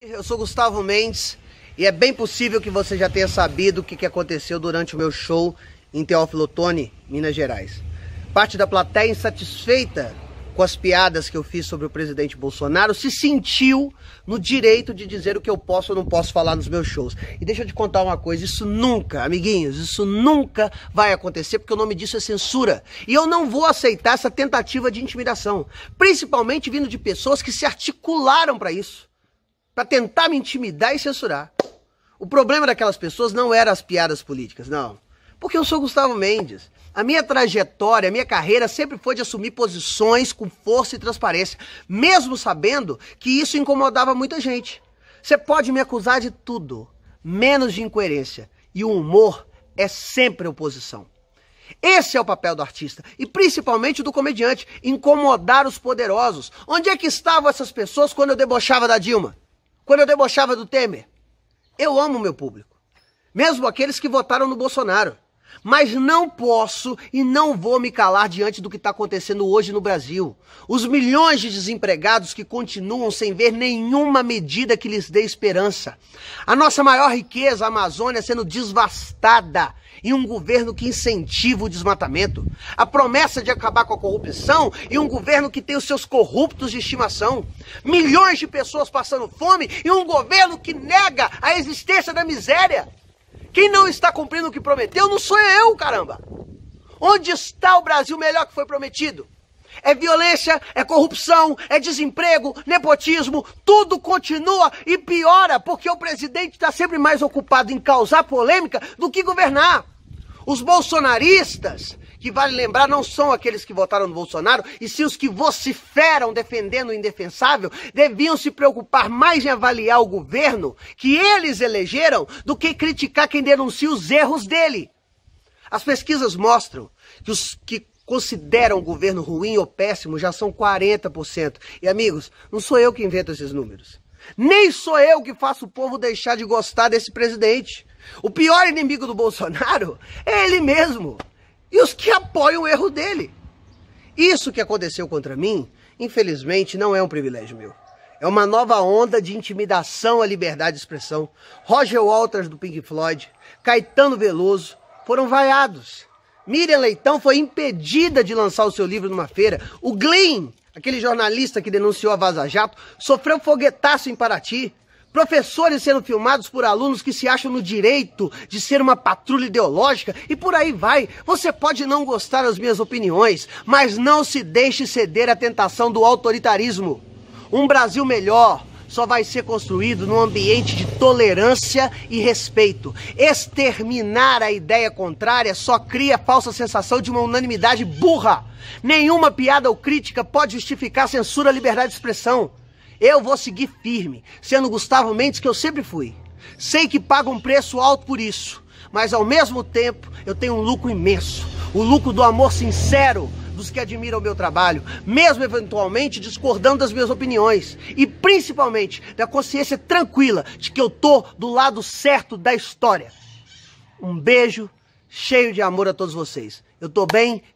Eu sou Gustavo Mendes e é bem possível que você já tenha sabido o que aconteceu durante o meu show em Teófilo Otoni, Minas Gerais. Parte da plateia insatisfeita com as piadas que eu fiz sobre o presidente Bolsonaro se sentiu no direito de dizer o que eu posso ou não posso falar nos meus shows. E deixa eu te contar uma coisa, isso nunca, amiguinhos, isso nunca vai acontecer porque o nome disso é censura. E eu não vou aceitar essa tentativa de intimidação, principalmente vindo de pessoas que se articularam para isso para tentar me intimidar e censurar. O problema daquelas pessoas não eram as piadas políticas, não. Porque eu sou Gustavo Mendes. A minha trajetória, a minha carreira sempre foi de assumir posições com força e transparência, mesmo sabendo que isso incomodava muita gente. Você pode me acusar de tudo, menos de incoerência. E o humor é sempre oposição. Esse é o papel do artista e principalmente do comediante, incomodar os poderosos. Onde é que estavam essas pessoas quando eu debochava da Dilma? quando eu debochava do Temer. Eu amo meu público. Mesmo aqueles que votaram no Bolsonaro. Mas não posso e não vou me calar diante do que está acontecendo hoje no Brasil. Os milhões de desempregados que continuam sem ver nenhuma medida que lhes dê esperança. A nossa maior riqueza, a Amazônia, sendo desvastada e um governo que incentiva o desmatamento. A promessa de acabar com a corrupção e um governo que tem os seus corruptos de estimação. Milhões de pessoas passando fome e um governo que nega a existência da miséria. Quem não está cumprindo o que prometeu não sou eu, caramba. Onde está o Brasil melhor que foi prometido? É violência, é corrupção, é desemprego, nepotismo, tudo continua e piora porque o presidente está sempre mais ocupado em causar polêmica do que governar. Os bolsonaristas que vale lembrar, não são aqueles que votaram no Bolsonaro, e se os que vociferam defendendo o indefensável, deviam se preocupar mais em avaliar o governo que eles elegeram do que criticar quem denuncia os erros dele. As pesquisas mostram que os que consideram o governo ruim ou péssimo já são 40%. E amigos, não sou eu que invento esses números. Nem sou eu que faço o povo deixar de gostar desse presidente. O pior inimigo do Bolsonaro é ele mesmo e os que apoiam o erro dele. Isso que aconteceu contra mim, infelizmente, não é um privilégio meu. É uma nova onda de intimidação à liberdade de expressão. Roger Walters do Pink Floyd, Caetano Veloso foram vaiados. Miriam Leitão foi impedida de lançar o seu livro numa feira. O Glenn, aquele jornalista que denunciou a Vaza Jato, sofreu foguetaço em Paraty. Professores sendo filmados por alunos que se acham no direito de ser uma patrulha ideológica e por aí vai. Você pode não gostar das minhas opiniões, mas não se deixe ceder à tentação do autoritarismo. Um Brasil melhor só vai ser construído num ambiente de tolerância e respeito. Exterminar a ideia contrária só cria a falsa sensação de uma unanimidade burra. Nenhuma piada ou crítica pode justificar censura à liberdade de expressão. Eu vou seguir firme, sendo Gustavo Mendes que eu sempre fui. Sei que pago um preço alto por isso, mas ao mesmo tempo eu tenho um lucro imenso. O lucro do amor sincero dos que admiram o meu trabalho, mesmo eventualmente discordando das minhas opiniões e principalmente da consciência tranquila de que eu tô do lado certo da história. Um beijo cheio de amor a todos vocês. Eu tô bem,